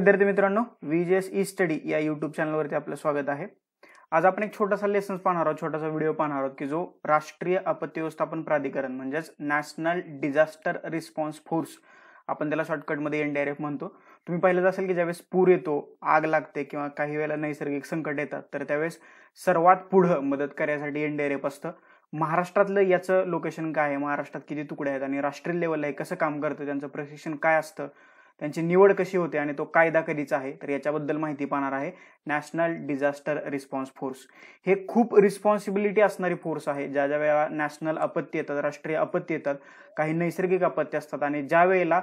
विद्यार्थी मित्रांनो S E study या युट्यूब चॅनलवरती आपलं स्वागत आहे आज आपण एक छोटासा लेसन पाहणार आहोत छोटासा व्हिडिओ पाहणार आहोत की जो राष्ट्रीय आपत्ती व्यवस्थापन प्राधिकरण म्हणजेच नॅशनल डिझास्टर रिस्पॉन्स फोर्स आपण त्याला शॉर्टकटमध्ये एनडीआरएफ म्हणतो तुम्ही पाहिलं असेल की ज्यावेळेस पूर येतो आग लागते किंवा काही वेळेला नैसर्गिक संकट येतात तर त्यावेळेस सर्वात पुढं मदत करायसाठी एनडीआरएफ असतं महाराष्ट्रातलं याचं लोकेशन काय आहे महाराष्ट्रात किती तुकडे आहेत आणि राष्ट्रीय लेवलला हे कसं काम करतं त्यांचं प्रशिक्षण काय असतं त्यांची निवड कशी होते आणि तो कायदा कधीचा आहे तर याच्याबद्दल माहिती पाहणार आहे नॅशनल डिझास्टर रिस्पॉन्स फोर्स हे खूप रिस्पॉन्सिबिलिटी असणारी फोर्स आहे ज्या ज्या वेळेला नॅशनल आपत्ती येतात राष्ट्रीय आपत्ती येतात काही नैसर्गिक आपत्ती असतात आणि ज्या वेळेला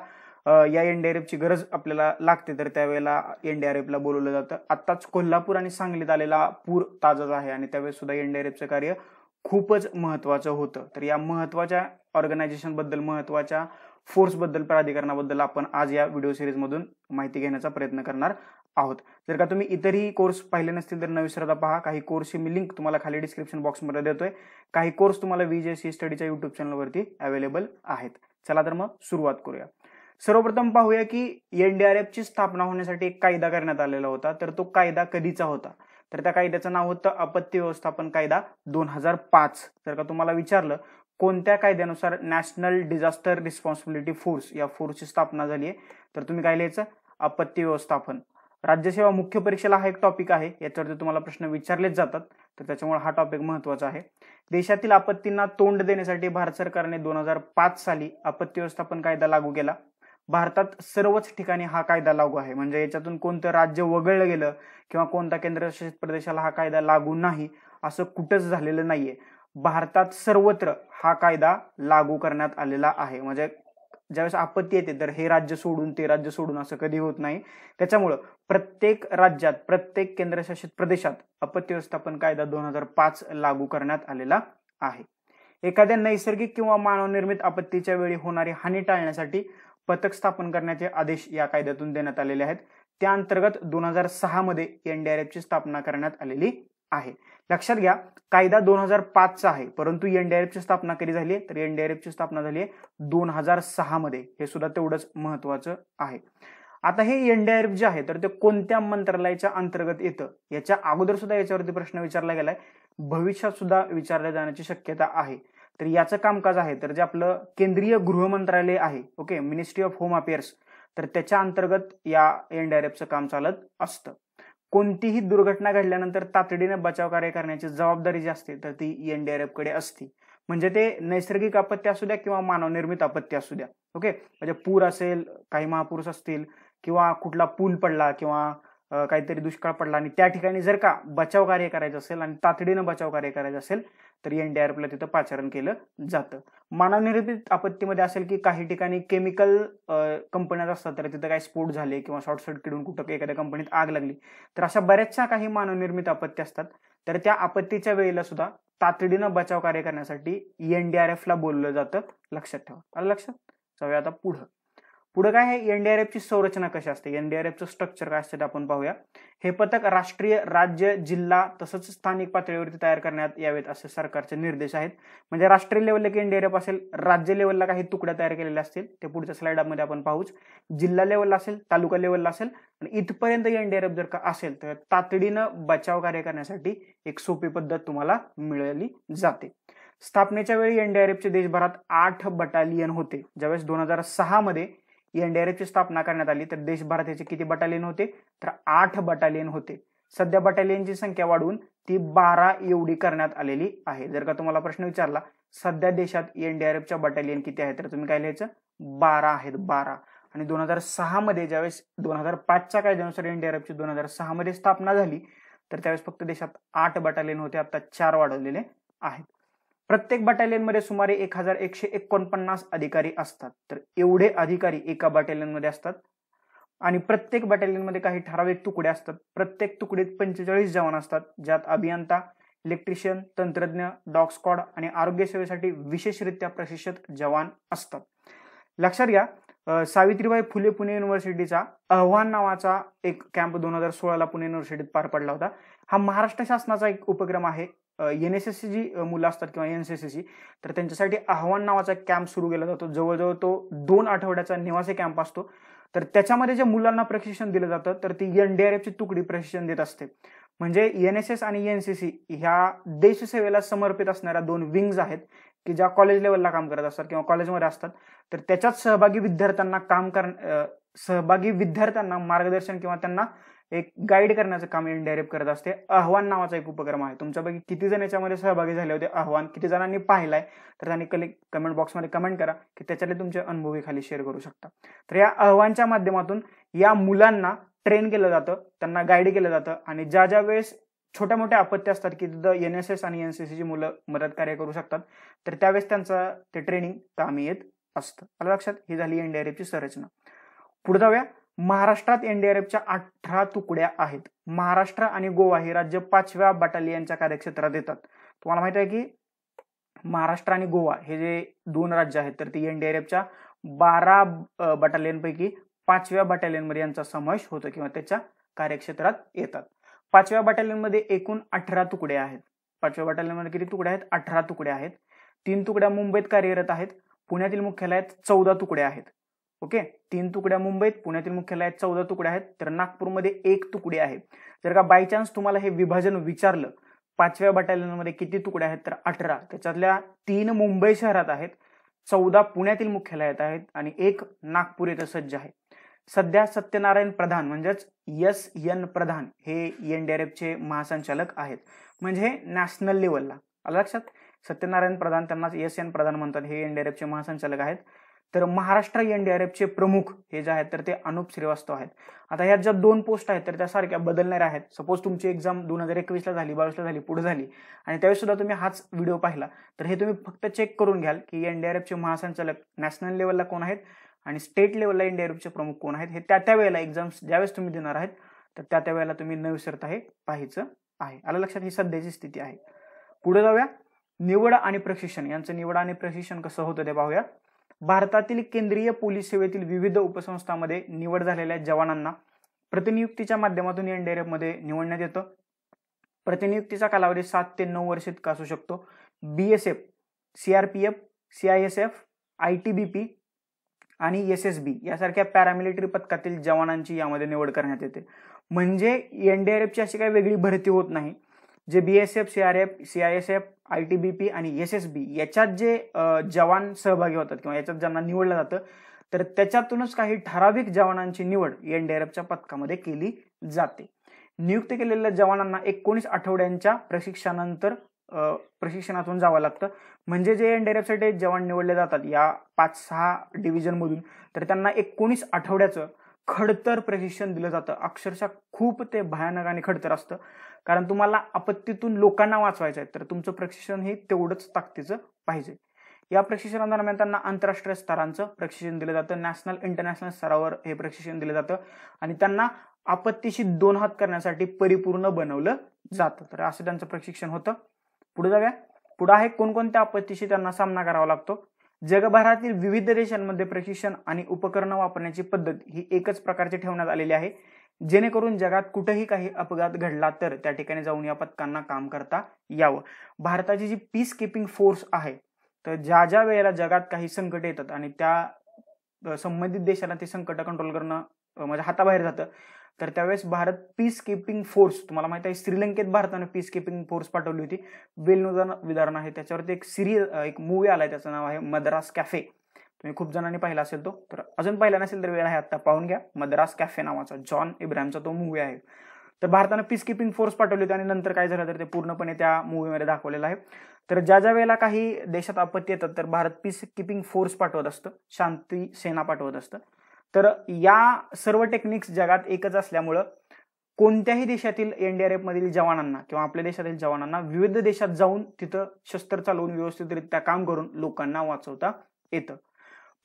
या एनडीआरएफची गरज आपल्याला लागते तर त्यावेळेला एनडीआरएफला बोलवलं जातं आत्ताच कोल्हापूर आणि सांगलीत आलेला पूर ताजाच आहे आणि त्यावेळेस सुद्धा एनडीआरएफचं कार्य खूपच महत्वाचं होतं तर या महत्वाच्या ऑर्गनायझेशनबद्दल महत्वाच्या फोर्सबद्दल प्राधिकरणाबद्दल आपण आज या व्हिडिओ सिरीजमधून माहिती घेण्याचा प्रयत्न करणार आहोत जर का तुम्ही इतरही कोर्स पाहिले नसतील तर न विसरता पहा काही कोर्सची मी लिंक तुम्हाला खाली डिस्क्रिप्शन बॉक्समध्ये देतोय काही कोर्स तुम्हाला व्हीजेसी स्टडीच्या युट्यूब चॅनलवरती अवेलेबल आहेत चला तर मग सुरुवात करूया सर्वप्रथम पाहूया की एनडीआरएफची स्थापना होण्यासाठी एक कायदा करण्यात आलेला होता तर तो कायदा कधीचा होता तर त्या कायद्याचं नाव होतं आपत्ती व्यवस्थापन कायदा दोन हजार पाच जर का तुम्हाला विचारलं कोणत्या कायद्यानुसार नॅशनल डिझास्टर रिस्पॉन्सिबिलिटी फोर्स या फोर्सची स्थापना झाली आहे तर तुम्ही काय लिहायचं आपत्ती व्यवस्थापन राज्यसेवा मुख्य परीक्षेला हा एक टॉपिक आहे याच्यावरती तुम्हाला प्रश्न विचारलेच जातात तर त्याच्यामुळे हा टॉपिक महत्वाचा आहे देशातील आपत्तींना तोंड देण्यासाठी भारत सरकारने दोन हजार पाच साली आपत्ती व्यवस्थापन कायदा लागू केला भारतात सर्वच ठिकाणी हा कायदा लागू आहे म्हणजे याच्यातून कोणतं राज्य वगळलं गेलं किंवा कोणता केंद्रशासित प्रदेशाला हा कायदा लागू नाही असं कुठंच झालेलं नाहीये भारतात सर्वत्र हा कायदा लागू करण्यात आलेला आहे म्हणजे ज्यावेळेस आपत्ती येते तर हे राज्य सोडून ते राज्य सोडून असं कधी होत नाही त्याच्यामुळं प्रत्येक राज्यात प्रत्येक केंद्रशासित प्रदेशात आपत्ती व्यवस्थापन कायदा दोन हजार पाच लागू करण्यात आलेला आहे एखाद्या नैसर्गिक किंवा मानवनिर्मित आपत्तीच्या वेळी होणारी हानी टाळण्यासाठी पथक स्थापन करण्याचे आदेश या कायद्यातून देण्यात आलेले आहेत त्या अंतर्गत दोन हजार सहा मध्ये एनडीआरएफची स्थापना करण्यात आलेली आहे लक्षात घ्या कायदा दोन हजार पाचचा आहे परंतु एनडीआरएफची स्थापना कधी झाली आहे तर एनडीआरएफची स्थापना झाली आहे दोन हजार सहा मध्ये हे सुद्धा तेवढंच महत्वाचं आहे आता हे एनडीआरएफ जे आहे तर ते कोणत्या मंत्रालयाच्या अंतर्गत येतं याच्या अगोदर सुद्धा याच्यावरती प्रश्न विचारला गेलाय भविष्यात सुद्धा विचारल्या जाण्याची शक्यता आहे तर याचं कामकाज आहे तर जे आपलं केंद्रीय गृह मंत्रालय आहे okay ministry of home affairs तर त्याच्या अंतर्गत या एनडीआरएफचं काम चालत असतं कोणतीही दुर्घटना घडल्यानंतर तातडीने बचाव कार्य करण्याची जबाबदारी जी असते तर ती एनडीआरएफ कडे असते म्हणजे ते नैसर्गिक आपत्ती असू द्या किंवा मानवनिर्मित आपत्ती असू द्या ओके म्हणजे पूर असेल काही महापुरुष असतील किंवा कुठला पूल पडला किंवा काहीतरी दुष्काळ पडला आणि त्या ठिकाणी जर का बचाव कार्य करायचं असेल आणि तातडीनं बचाव कार्य करायचं असेल तर एनडीआरएफला तिथं पाचारण केलं जातं मानवनिर्मित आपत्तीमध्ये असेल की काही ठिकाणी केमिकल कंपन्या असतात तर तिथं काही स्फोट झाले किंवा शॉर्ट सर्किटून कुठं एखाद्या कंपनीत आग लागली तर अशा बऱ्याचशा काही मानवनिर्मित आपत्ती असतात तर त्या आपत्तीच्या वेळेला सुद्धा तातडीनं बचाव कार्य करण्यासाठी एनडीआरएफला बोललं जातं लक्षात ठेवा आलं लक्षात जाऊया आता पुढं पुढे काय आहे एनडीआरएफची संरचना कशी असते एनडीआरएफचं स्ट्रक्चर काय असतं ते आपण पाहूया हे पथक राष्ट्रीय राज्य जिल्हा तसंच स्थानिक पातळीवरती तयार करण्यात यावेत असे सरकारचे निर्देश आहेत म्हणजे राष्ट्रीय लेवलला की एनडीआरएफ असेल राज्य लेवलला काही तुकड्या तयार केलेल्या असतील ते पुढच्या स्लाइडामध्ये आपण पाहूच जिल्हा लेवलला असेल तालुका लेवलला असेल आणि इथपर्यंत एनडीआरएफ जर का असेल तर तातडीनं बचाव कार्य करण्यासाठी एक सोपी पद्धत तुम्हाला मिळाली जाते स्थापनेच्या वेळी एनडीआरएफचे देशभरात आठ बटालियन होते ज्यावेळेस दोन हजार सहा मध्ये एनडीआरएफची स्थापना करण्यात आली तर देशभरात याचे किती बटालियन होते तर आठ बटालियन होते सध्या बटालियनची संख्या वाढवून ती बारा एवढी करण्यात आलेली आहे जर का तुम्हाला प्रश्न विचारला सध्या देशात एनडीआरएफच्या बटालियन किती आहेत तर तुम्ही काय लिहायचं बारा आहेत बारा आणि दोन हजार सहा मध्ये ज्यावेळेस दोन हजार पाचच्या कायद्यानुसार एनडीआरएफची दोन हजार सहा मध्ये स्थापना झाली तर त्यावेळेस फक्त देशात आठ बटालियन होते आता चार वाढवलेले आहेत प्रत्येक बटालियनमध्ये सुमारे एक हजार एकशे एकोणपन्नास अधिकारी असतात तर एवढे अधिकारी एका बटालियनमध्ये असतात आणि प्रत्येक बटालियनमध्ये काही ठराविक तुकडे असतात प्रत्येक तुकडीत पंचेचाळीस जवान असतात ज्यात अभियंता इलेक्ट्रिशियन तंत्रज्ञ डॉग स्कॉड आणि आरोग्य सेवेसाठी विशेषरित्या प्रशिक्षित जवान असतात लक्षात घ्या सावित्रीबाई फुले पुणे युनिव्हर्सिटीचा अहवान नावाचा एक कॅम्प दोन हजार सोळाला पुणे युनिव्हर्सिटीत पार पडला होता हा महाराष्ट्र शासनाचा एक उपक्रम आहे एन एस सी जी मुलं असतात किंवा एन सी तर त्यांच्यासाठी आव्हान नावाचा कॅम्प सुरू केला जातो जवळजवळ तो दोन आठवड्याचा निवासी कॅम्प असतो तर त्याच्यामध्ये ज्या मुलांना प्रशिक्षण दिलं जातं तर ती एनडीआरएफची तुकडी प्रशिक्षण देत असते म्हणजे एन एस एस आणि एन सी सी ह्या देशसेवेला समर्पित असणाऱ्या दोन विंग्ज आहेत की ज्या कॉलेज लेवलला काम करत असतात किंवा कॉलेजमध्ये असतात तर त्याच्यात सहभागी विद्यार्थ्यांना काम कर सहभागी विद्यार्थ्यांना मार्गदर्शन किंवा त्यांना एक गाईड करण्याचं काम एनडीआरएफ करत असते अहवान नावाचा एक उपक्रम आहे तुमच्यापैकी किती जण याच्यामध्ये सहभागी झाले होते अहवान किती जणांनी पाहिलाय तर त्यांनी कले कमेंट बॉक्समध्ये कमेंट करा की त्याच्यातले तुमचे अनुभवी खाली शेअर करू शकता तर या अहवानच्या माध्यमातून या मुलांना ट्रेन केलं जातं त्यांना गाईड केलं जातं आणि ज्या ज्या वेळेस छोट्या मोठ्या आपत्त्या असतात की तिथं एन एस एस आणि एनसीसीची मुलं मदत कार्य करू शकतात तर त्यावेळेस त्यांचं ते ट्रेनिंग कामी येत असतं मला लक्षात ही झाली एनडीआरएफची संरचना पुढे जाऊया महाराष्ट्रात एनडीआरएफच्या अठरा तुकड्या आहेत महाराष्ट्र आणि गोवा हे राज्य पाचव्या बटालियनच्या कार्यक्षेत्रात येतात तुम्हाला माहिती आहे की महाराष्ट्र आणि गोवा हे जे दोन राज्य आहेत तर ते एनडीआरएफच्या बारा बटालियनपैकी पाचव्या बटालियनमध्ये यांचा समावेश होतो किंवा त्याच्या कार्यक्षेत्रात येतात पाचव्या बटालियनमध्ये एकूण अठरा तुकडे आहेत पाचव्या बटालियनमध्ये किती तुकड्या आहेत अठरा तुकड्या आहेत तीन तुकड्या मुंबईत कार्यरत आहेत पुण्यातील मुख्यालयात चौदा तुकडे आहेत ओके तीन तुकड्या मुंबईत पुण्यातील मुख्यालयात चौदा तुकड्या आहेत तर नागपूरमध्ये एक तुकडी आहे जर का बाय चान्स तुम्हाला हे विभाजन विचारलं पाचव्या बटालियनमध्ये किती तुकड्या आहेत तर अठरा त्याच्यातल्या तीन मुंबई शहरात आहेत चौदा पुण्यातील मुख्यालयात आहेत आणि एक नागपूर येथे सज्ज आहे सध्या सत्यनारायण प्रधान म्हणजेच एस एन प्रधान हे एन चे महासंचालक आहेत म्हणजे नॅशनल लेवलला लक्षात सत्यनारायण प्रधान त्यांनाच एस एन प्रधान म्हणतात हे एन एनडीआरएफचे महासंचालक आहेत तर महाराष्ट्र एनडीआरएफचे प्रमुख हे जे आहेत तर ते अनुप श्रीवास्तव आहेत आता ह्या ज्या दोन पोस्ट आहेत तर त्या सारख्या बदलणार आहेत सपोज तुमची एक्झाम दोन हजार एकवीसला झाली बावीसला झाली पुढे झाली आणि त्यावेळेस सुद्धा तुम्ही हाच व्हिडिओ पाहिला तर हे तुम्ही फक्त चेक करून घ्याल की एनडीआरएफचे महासंचालक नॅशनल लेवलला कोण आहेत आणि स्टेट लेवलला एनडीआरएफचे प्रमुख कोण आहेत हे त्या त्यावेळेला एक्झाम्स ज्यावेळेस तुम्ही देणार आहेत तर त्या त्यावेळेला तुम्ही न विसरता हे पाहायचं आहे आलं लक्षात ही सध्याची स्थिती आहे पुढे जाऊया निवड आणि प्रशिक्षण यांचं निवड आणि प्रशिक्षण कसं होतं ते पाहूया भारतातील केंद्रीय पोलीस सेवेतील विविध उपसंस्थांमध्ये निवड झालेल्या जवानांना प्रतिनियुक्तीच्या माध्यमातून मध्ये निवडण्यात येतं प्रतिनियुक्तीचा कालावधी सात ते नऊ वर्ष इतका असू शकतो BSF CRPF C I T B P आणि एस एस बी यासारख्या पॅरामिलिटरी पथकातील जवानांची यामध्ये निवड करण्यात येते म्हणजे एनडीआरएफची अशी काही वेगळी भरती होत नाही जे BSF S F I T B P आणि एस एस बी याच्यात जे जवान सहभागी होतात किंवा याच्यात ज्यांना निवडलं जातं तर त्याच्यातूनच काही ठराविक जवानांची निवड एनडीआरएफच्या पथकामध्ये केली जाते नियुक्त केलेल्या जवानांना एकोणीस आठवड्यांच्या प्रशिक्षणानंतर प्रशिक्षणातून जावं लागतं म्हणजे जे साठी जवान निवडले जातात या पाच सहा डिव्हिजनमधून तर त्यांना एकोणीस आठवड्याचं खडतर प्रशिक्षण दिलं जातं अक्षरशः खूप ते भयानक आणि खडतर असतं कारण तुम्हाला आपत्तीतून लोकांना वाचवायचं आहे तर तुमचं प्रशिक्षण हे तेवढंच ताकदीचं पाहिजे या प्रशिक्षणादरम्यान त्यांना आंतरराष्ट्रीय स्तरांचं प्रशिक्षण दिलं जातं नॅशनल इंटरनॅशनल स्तरावर हे प्रशिक्षण दिलं जातं आणि त्यांना आपत्तीशी दोन हात करण्यासाठी परिपूर्ण बनवलं जातं तर असं त्यांचं प्रशिक्षण होतं पुढे जाऊया पुढे आहे कोणकोणत्या आपत्तीशी त्यांना सामना करावा लागतो जगभरातील विविध देशांमध्ये प्रशिक्षण आणि उपकरणं वापरण्याची पद्धत ही एकच प्रकारची ठेवण्यात आलेली आहे जेणेकरून जगात कुठेही काही अपघात घडला तर त्या ठिकाणी जाऊन या पथकांना काम करता यावं भारताची जी पीस किपिंग फोर्स आहे तर ज्या ज्या वेळेला जगात काही संकट येतात आणि त्या संबंधित देशाला ते संकट कंट्रोल करणं म्हणजे हाताबाहेर जातं तर त्यावेळेस भारत पीस किपिंग फोर्स तुम्हाला माहिती आहे श्रीलंकेत भारतानं पीस किपिंग फोर्स पाठवली होती वेलनुदान उदाहरण आहे त्याच्यावरती एक सिरीज एक मूवी आहे त्याचं नाव आहे मद्रास कॅफे तुम्ही खूप जणांनी पाहिला असेल तो तर अजून पाहिला नसेल तर वेळ आहे आता पाहून घ्या मद्रास कॅफे नावाचा जॉन इब्राहिमचा तो मूवी आहे तर भारतानं पीस किपिंग फोर्स पाठवली होती आणि नंतर काय झालं तर ते पूर्णपणे त्या मूवीमध्ये दाखवलेलं आहे तर ज्या ज्या वेळेला काही देशात आपत्ती येतात तर भारत पीस किपिंग फोर्स पाठवत असतं शांती सेना पाठवत असतं तर या सर्व टेक्निक्स जगात एकच असल्यामुळं कोणत्याही देशातील एनडीआरएफ मधील जवानांना किंवा आपल्या देशातील जवानांना विविध देशात जाऊन तिथं शस्त्र चालवून व्यवस्थितरित्या काम करून लोकांना वाचवता येतं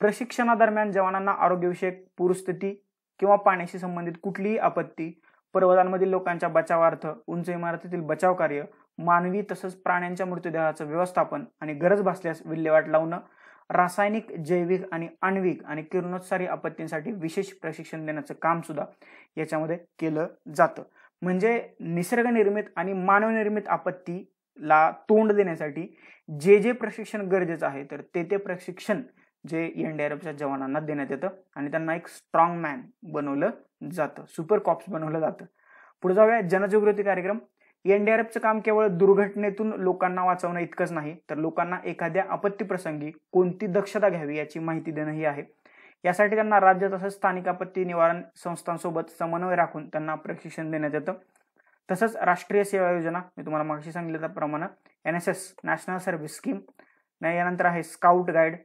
प्रशिक्षणादरम्यान जवानांना आरोग्यविषयक पूरस्थिती किंवा पाण्याशी संबंधित कुठलीही आपत्ती पर्वतांमधील लोकांच्या बचावार्थ उंच इमारतीतील बचाव कार्य मानवी तसंच प्राण्यांच्या मृतदेहाचं व्यवस्थापन आणि गरज भासल्यास विल्हेवाट लावणं रासायनिक जैविक आणि आण्विक आणि किरणोत्सारी आपत्तींसाठी विशेष प्रशिक्षण देण्याचं काम सुद्धा याच्यामध्ये केलं जातं म्हणजे निसर्गनिर्मित आणि मानवनिर्मित आपत्तीला तोंड देण्यासाठी जे जे प्रशिक्षण गरजेचं आहे तर ते ते प्रशिक्षण जे एनडीआरएफच्या जवानांना देण्यात येतं आणि त्यांना एक स्ट्रॉंग मॅन बनवलं जातं सुपर कॉप्स बनवलं जातं पुढे जाऊया जनजागृती कार्यक्रम एनडीआरएफचं काम केवळ दुर्घटनेतून लोकांना वाचवणं इतकंच नाही तर लोकांना एखाद्या आपत्तीप्रसंगी कोणती दक्षता घ्यावी याची माहिती देणंही आहे यासाठी त्यांना राज्य तसंच स्थानिक आपत्ती निवारण संस्थांसोबत समन्वय राखून त्यांना प्रशिक्षण देण्यात येतं तसंच राष्ट्रीय सेवा योजना मी तुम्हाला मागशी सांगितल्याप्रमाणे N S S national service scheme यानंतर आहे स्काउट गाईड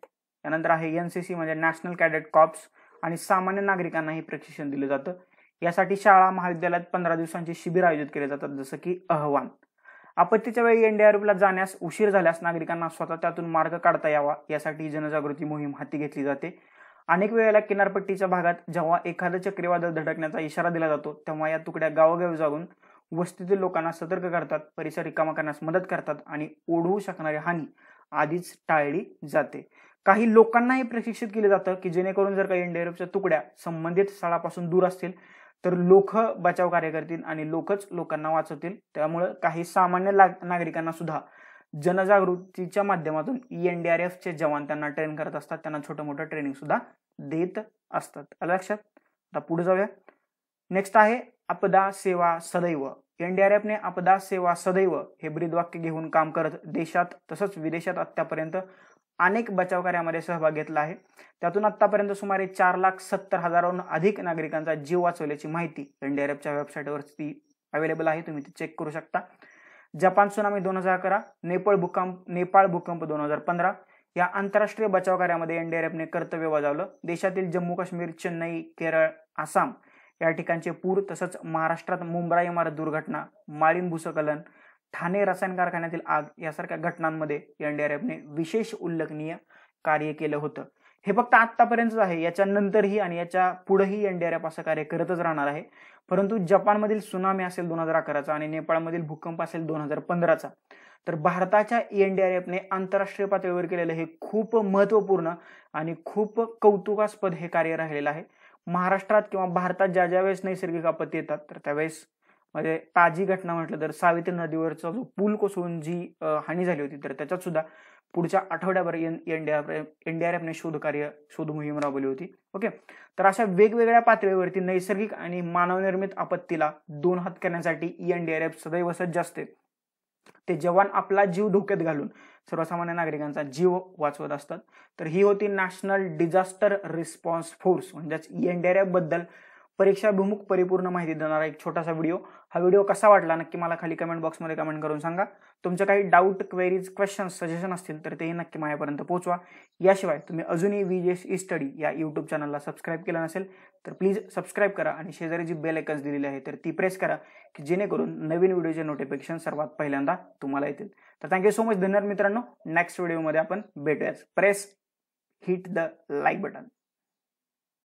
त्यानंतर आहे एन सी सी म्हणजे नॅशनल कॅडेट कॉप्स आणि सामान्य नागरिकांना हे प्रशिक्षण दिलं जातं यासाठी शाळा महाविद्यालयात पंधरा दिवसांचे शिबिर आयोजित केले जातात जसं की अहवान आपत्तीच्या वेळी एनडीआरएफला जाण्यास उशीर झाल्यास नागरिकांना स्वतः त्यातून मार्ग काढता यावा यासाठी जनजागृती मोहीम हाती घेतली जाते अनेक वेळेला किनारपट्टीच्या भागात जेव्हा एखादं चक्रीवादळ धडकण्याचा इशारा दिला जातो तेव्हा या तुकड्या गावोगावी जाऊन वस्तीतील लोकांना सतर्क करतात परिसर रिकामा करण्यास मदत करतात आणि ओढवू शकणारी हानी आधीच टाळली जाते काही लोकांनाही प्रशिक्षित केलं जातं की जेणेकरून जर काही एनडीआरएफच्या तुकड्या संबंधित स्थळापासून दूर असतील तर लोक बचाव कार्य करतील आणि लोकच लोकांना वाचवतील त्यामुळं काही सामान्य नागरिकांना सुद्धा जनजागृतीच्या माध्यमातून ई एनडीआरएफचे जवान त्यांना ट्रेन करत असतात त्यांना छोटं मोठं ट्रेनिंग सुद्धा देत असतात लक्षात आता पुढे जाऊया नेक्स्ट आहे आपदा सेवा सदैव एनडीआरएफने आपदा सेवा सदैव हे ब्रीद वाक्य घेऊन काम करत देशात तसंच विदेशात आतापर्यंत अनेक बचाव कार्यामध्ये सहभाग घेतला आहे त्यातून आतापर्यंत सुमारे चार लाख सत्तर हजाराहून अधिक नागरिकांचा जीव वाचवल्याची माहिती एनडीआरएफच्या वेबसाईटवरती अवेलेबल आहे तुम्ही ते चेक करू शकता जपान सुनामी दोन हजार अकरा नेपाळ भूकंप नेपाळ भूकंप दोन हजार पंधरा या आंतरराष्ट्रीय बचाव कार्यामध्ये एनडीआरएफने कर्तव्य बजावलं देशातील जम्मू काश्मीर चेन्नई केरळ आसाम या ठिकाणचे पूर तसंच महाराष्ट्रात मुंब्रा इमारत दुर्घटना माळीन भूसकलन ठाणे रसायन कारखान्यातील आग यासारख्या घटनांमध्ये एनडीआरएफने विशेष उल्लेखनीय कार्य केलं होतं हे फक्त आतापर्यंतच आहे याच्यानंतरही आणि याच्या पुढेही एनडीआरएफ असं कार्य करतच राहणार आहे परंतु जपानमधील सुनामी असेल दोन हजार अकराचा आणि नेपाळमधील भूकंप असेल दोन हजार पंधराचा तर भारताच्या एनडीआरएफने आंतरराष्ट्रीय पातळीवर केलेलं हे खूप महत्वपूर्ण आणि खूप कौतुकास्पद हे कार्य राहिलेलं आहे महाराष्ट्रात किंवा भारतात ज्या ज्या वेळेस नैसर्गिक आपत्ती येतात तर त्यावेळेस म्हणजे ताजी घटना म्हटलं तर सावित्री नदीवरचा जो पूल कोसळून जी हानी झाली होती तर त्याच्यात सुद्धा पुढच्या आठवड्याभर एनडीआरएफने शोध कार्य शोध मोहीम राबवली होती ओके तर अशा वेगवेगळ्या पातळीवरती नैसर्गिक आणि मानवनिर्मित आपत्तीला दोन हात करण्यासाठी एनडीआरएफ सदैव सज्ज असते ते जवान आपला जीव धोक्यात घालून सर्वसामान्य नागरिकांचा जीव वाचवत असतात तर ही होती नॅशनल डिझास्टर रिस्पॉन्स फोर्स म्हणजेच एनडीआरएफ बद्दल परीक्षाभिमुख परिपूर्ण माहिती देणारा एक छोटासा व्हिडिओ हा व्हिडिओ कसा वाटला नक्की मला खाली कमेंट बॉक्समध्ये कमेंट करून सांगा तुमचे काही डाऊट क्वेरीज क्वेश्चन्स सजेशन असतील तर तेही नक्की माझ्यापर्यंत पोहोचवा याशिवाय तुम्ही अजूनही एस ई स्टडी या यूट्यूब चॅनलला सबस्क्राईब केलं नसेल तर प्लीज सबस्क्राईब करा आणि शेजारी जी बेल आयकन्स दिलेली आहे तर ती प्रेस करा की जेणेकरून नवीन व्हिडिओचे नोटिफिकेशन सर्वात पहिल्यांदा तुम्हाला येतील तर थँक्यू सो मच धन्यवाद मित्रांनो नेक्स्ट व्हिडिओमध्ये आपण भेटूयाच press hit the like button